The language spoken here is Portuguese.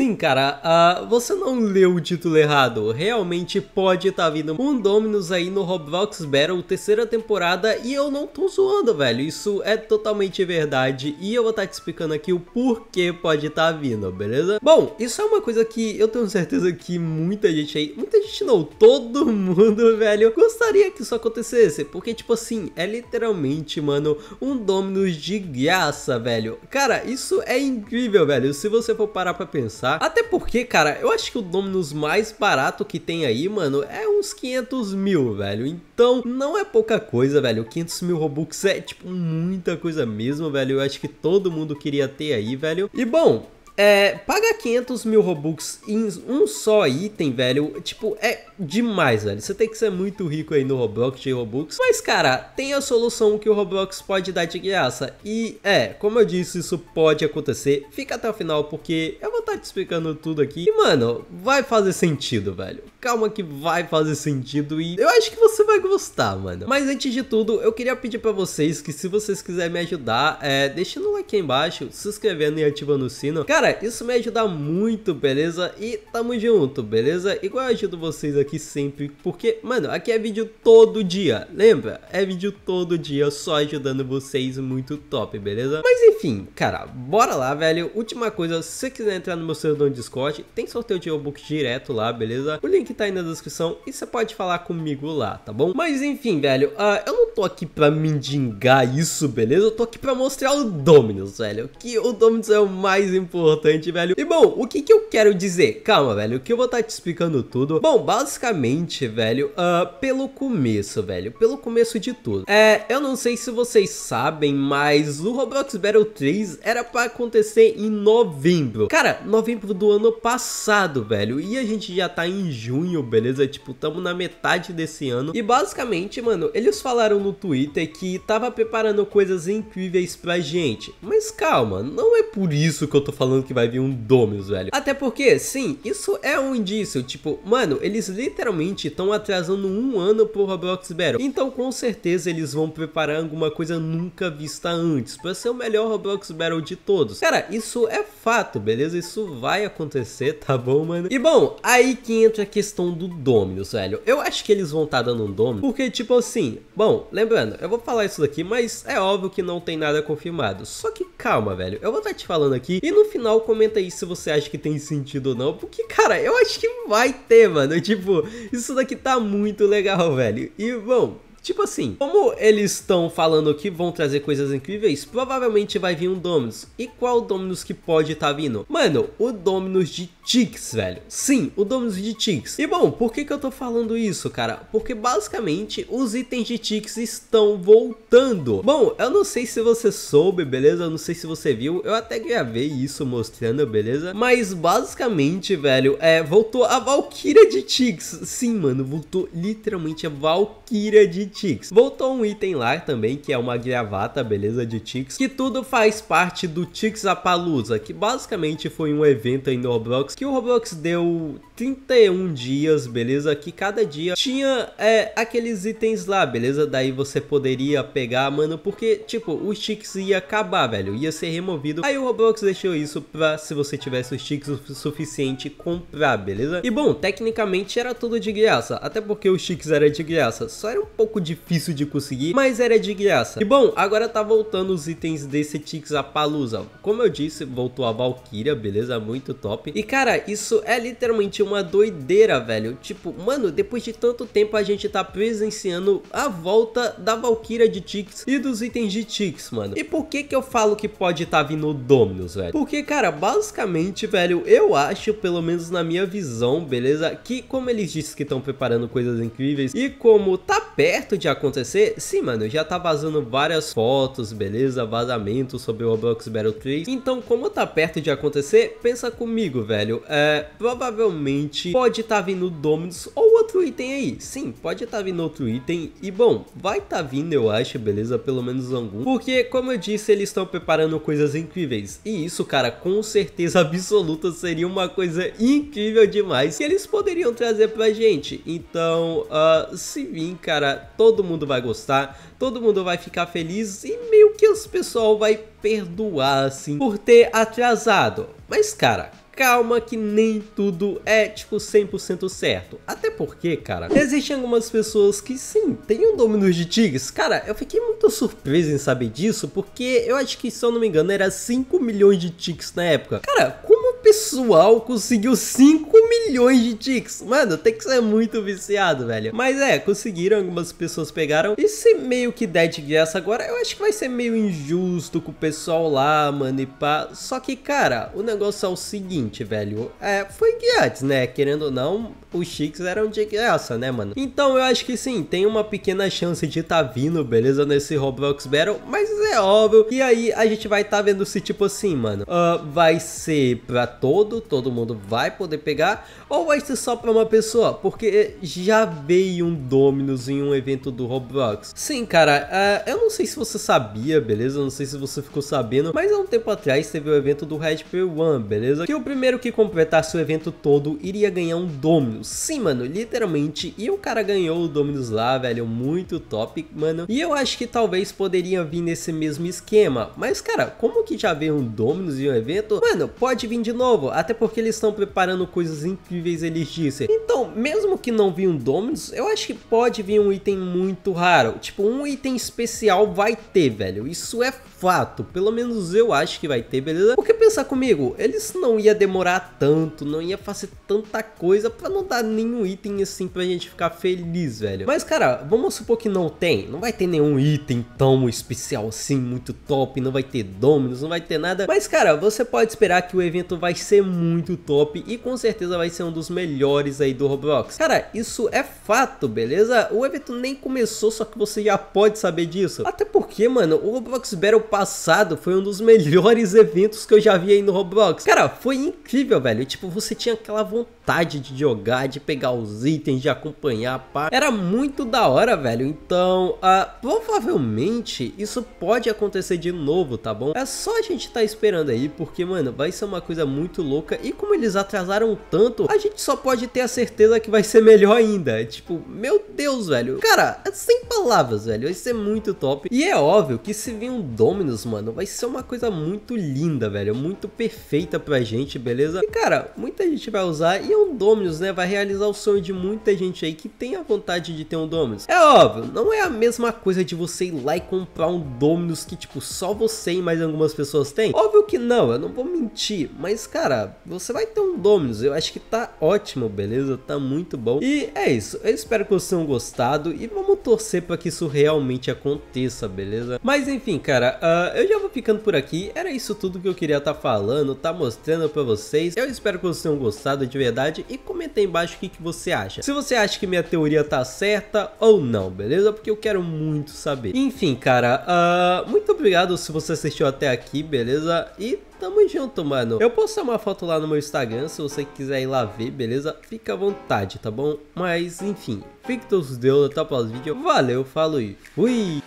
Sim, cara, uh, você não leu o título errado. Realmente pode estar tá vindo um Dominus aí no Roblox Battle, terceira temporada, e eu não tô zoando, velho. Isso é totalmente verdade, e eu vou estar tá te explicando aqui o porquê pode estar tá vindo, beleza? Bom, isso é uma coisa que eu tenho certeza que muita gente aí, muita gente não, todo mundo, velho, gostaria que isso acontecesse, porque, tipo assim, é literalmente, mano, um Dominus de graça, velho. Cara, isso é incrível, velho. Se você for parar pra pensar, tá? Até porque, cara, eu acho que o Dominus mais barato que tem aí, mano, é uns 500 mil, velho. Então, não é pouca coisa, velho. 500 mil Robux é, tipo, muita coisa mesmo, velho. Eu acho que todo mundo queria ter aí, velho. E, bom, é, pagar 500 mil Robux em um só item, velho, tipo, é demais, velho. Você tem que ser muito rico aí no Roblox de Robux. Mas, cara, tem a solução que o Roblox pode dar de graça. E, é, como eu disse, isso pode acontecer. Fica até o final, porque eu vou estar tá te explicando tudo aqui. E, mano, vai fazer sentido, velho. Calma que vai fazer sentido e eu acho que você vai gostar, mano. Mas antes de tudo, eu queria pedir para vocês que se vocês quiserem me ajudar, é, deixando um like aí embaixo, se inscrevendo e ativando o sino. Cara, isso me ajuda muito, beleza? E tamo junto, beleza? Igual eu ajudo vocês aqui sempre, porque, mano, aqui é vídeo todo dia, lembra? É vídeo todo dia, só ajudando vocês, muito top, beleza? Mas enfim, cara, bora lá, velho. Última coisa, se você quiser entrar no meu servidor Discord, tem sorteio de e-book direto lá, beleza? O link tá aí na descrição e você pode falar comigo lá, tá bom? Mas enfim, velho, uh, eu não tô aqui pra mendigar isso, beleza? Eu tô aqui pra mostrar o Dominus, velho, que o Dominus é o mais importante, velho. E bom, o que que eu quero dizer? Calma, velho, que eu vou estar tá te explicando tudo. Bom, basicamente, velho, uh, pelo começo, velho, pelo começo de tudo. É, eu não sei se vocês sabem, mas o Roblox Battle 3 era pra acontecer em novembro. Cara, novembro do ano passado, velho, e a gente já tá em junho junho, beleza? Tipo, tamo na metade desse ano. E basicamente, mano, eles falaram no Twitter que tava preparando coisas incríveis pra gente. Mas calma, não é por isso que eu tô falando que vai vir um Dominus, velho. Até porque, sim, isso é um indício. Tipo, mano, eles literalmente estão atrasando um ano pro Roblox Battle. Então, com certeza, eles vão preparar alguma coisa nunca vista antes. Pra ser o melhor Roblox Battle de todos. Cara, isso é fato, beleza? Isso vai acontecer, tá bom, mano? E bom, aí que entra a questão questão do Dominus, velho. Eu acho que eles vão estar tá dando um Dominus, porque tipo assim, bom, lembrando, eu vou falar isso daqui, mas é óbvio que não tem nada confirmado. Só que calma, velho, eu vou estar tá te falando aqui e no final comenta aí se você acha que tem sentido ou não, porque cara, eu acho que vai ter, mano. Tipo, isso daqui tá muito legal, velho. E bom, Tipo assim, como eles estão falando que vão trazer coisas incríveis, provavelmente vai vir um Dominus. E qual Dominus que pode estar tá vindo? Mano, o Dominus de Tix, velho. Sim, o Dominus de Tix. E bom, por que que eu tô falando isso, cara? Porque basicamente os itens de Tix estão voltando. Bom, eu não sei se você soube, beleza? Eu não sei se você viu. Eu até gravei isso mostrando, beleza? Mas basicamente, velho, é, voltou a Valkyria de Tix. Sim, mano, voltou literalmente a Valkyria de Tix Tix. Voltou um item lá também, que é uma gravata, beleza, de Tix, que tudo faz parte do Tix Apalusa, que basicamente foi um evento no Roblox que o Roblox deu 31 dias, beleza? Que cada dia tinha é, aqueles itens lá, beleza? Daí você poderia pegar, mano, porque, tipo, os ticks ia acabar, velho. Ia ser removido. Aí o Roblox deixou isso pra, se você tivesse os ticks o suficiente, comprar, beleza? E bom, tecnicamente era tudo de graça. Até porque os ticks era de graça. Só era um pouco difícil de conseguir, mas era de graça. E bom, agora tá voltando os itens desse ticks a palusa. Como eu disse, voltou a Valkyria, beleza? Muito top. E cara, isso é literalmente um uma doideira, velho. Tipo, mano, depois de tanto tempo a gente tá presenciando a volta da Valkyria de Tix e dos itens de Tix, mano. E por que que eu falo que pode tá vindo o Dominus, velho? Porque, cara, basicamente, velho, eu acho, pelo menos na minha visão, beleza? Que como eles dizem que estão preparando coisas incríveis e como tá perto de acontecer, sim, mano, já tá vazando várias fotos, beleza? Vazamentos sobre o Roblox Battle 3. Então, como tá perto de acontecer, pensa comigo, velho. É, provavelmente pode estar tá vindo Dominus ou outro item aí. Sim, pode estar tá vindo outro item e bom, vai estar tá vindo eu acho, beleza? Pelo menos algum. Porque como eu disse, eles estão preparando coisas incríveis. E isso, cara, com certeza absoluta seria uma coisa incrível demais que eles poderiam trazer pra gente. Então, uh, se vir, cara, todo mundo vai gostar, todo mundo vai ficar feliz e meio que os pessoal vai perdoar, assim, por ter atrasado. Mas, cara, calma que nem tudo é tipo 100% certo. Até porque, cara, existem algumas pessoas que sim, têm um domínio de tigres. Cara, eu fiquei muito surpreso em saber disso, porque eu acho que, se eu não me engano, era 5 milhões de tigres na época. Cara, como o pessoal conseguiu 5 milhões de ticks. Mano, tem que ser muito viciado, velho. Mas é, conseguiram, algumas pessoas pegaram. E se meio que der de graça agora, eu acho que vai ser meio injusto com o pessoal lá, mano, e pá. Só que, cara, o negócio é o seguinte, velho. É, foi grátis, né? Querendo ou não, os Chicks eram de graça, né, mano? Então eu acho que sim, tem uma pequena chance de tá vindo, beleza, nesse Roblox Battle, mas é óbvio. E aí a gente vai tá vendo se, tipo assim, mano, uh, vai ser pra todo, todo mundo vai poder pegar, ou vai ser só pra uma pessoa? Porque já veio um Dominus em um evento do Roblox. Sim, cara, uh, eu não sei se você sabia, beleza? Eu não sei se você ficou sabendo, mas há um tempo atrás teve o evento do Red Pill One, beleza? Que o primeiro que completasse o evento todo iria ganhar um Dominus. Sim, mano, literalmente. E o cara ganhou o Dominus lá, velho, muito top, mano. E eu acho que talvez poderia vir nesse mesmo esquema. Mas, cara, como que já veio um Dominus em um evento? Mano, pode vir de novo. Até porque eles estão preparando coisas incríveis disseram. Então, mesmo que não vi um Dominus, eu acho que pode vir um item muito raro. Tipo, um item especial vai ter, velho. Isso é fato. Pelo menos eu acho que vai ter, beleza? Porque pensar comigo, eles não ia demorar tanto, não ia fazer tanta coisa pra não dar nenhum item assim pra gente ficar feliz, velho. Mas, cara, vamos supor que não tem. Não vai ter nenhum item tão especial assim, muito top. Não vai ter Dominus, não vai ter nada. Mas, cara, você pode esperar que o evento vai ser muito top e com certeza vai ser um dos melhores aí do Roblox. Cara, isso é fato, beleza? O evento nem começou, só que você já pode saber disso. Até porque, mano, o Roblox Battle passado foi um dos melhores eventos que eu já vi aí no Roblox. Cara, foi incrível, velho. Tipo, você tinha aquela vontade de jogar, de pegar os itens, de acompanhar, pá. Era muito da hora, velho. Então, ah, provavelmente isso pode acontecer de novo, tá bom? É só a gente tá esperando aí, porque, mano, vai ser uma coisa muito louca. E como eles atrasaram tanto, a gente só pode ter a certeza que vai ser melhor ainda. Tipo, meu Deus, velho. Cara, é sem palavras, velho. Vai ser é muito top. E é óbvio que se vir um Dominus, mano, vai ser uma coisa muito linda, velho. Muito perfeita pra gente, beleza? E, cara, muita gente vai usar e é um Dominus, né? Vai realizar o sonho de muita gente aí que tem a vontade de ter um Dominus. É óbvio, não é a mesma coisa de você ir lá e comprar um Dominus que, tipo, só você e mais algumas pessoas têm. Óbvio que não, eu não vou mentir. Mas, cara, você vai ter um Dominus. Eu acho acho que tá ótimo, beleza? Tá muito bom. E é isso. Eu espero que vocês tenham gostado e vamos torcer para que isso realmente aconteça, beleza? Mas enfim, cara, uh, eu já vou ficando por aqui. Era isso tudo que eu queria estar tá falando, tá mostrando para vocês. Eu espero que vocês tenham gostado de verdade e comenta aí embaixo o que, que você acha. Se você acha que minha teoria tá certa ou não, beleza? Porque eu quero muito saber. Enfim, cara, uh, muito obrigado se você assistiu até aqui, beleza? E tamo junto, mano. Eu postei uma foto lá no meu Instagram, se você quiser ir lá ver, beleza? Fica à vontade, tá bom? Mas, enfim, fique todos os deus, até o próximo vídeo. Valeu, falou e fui!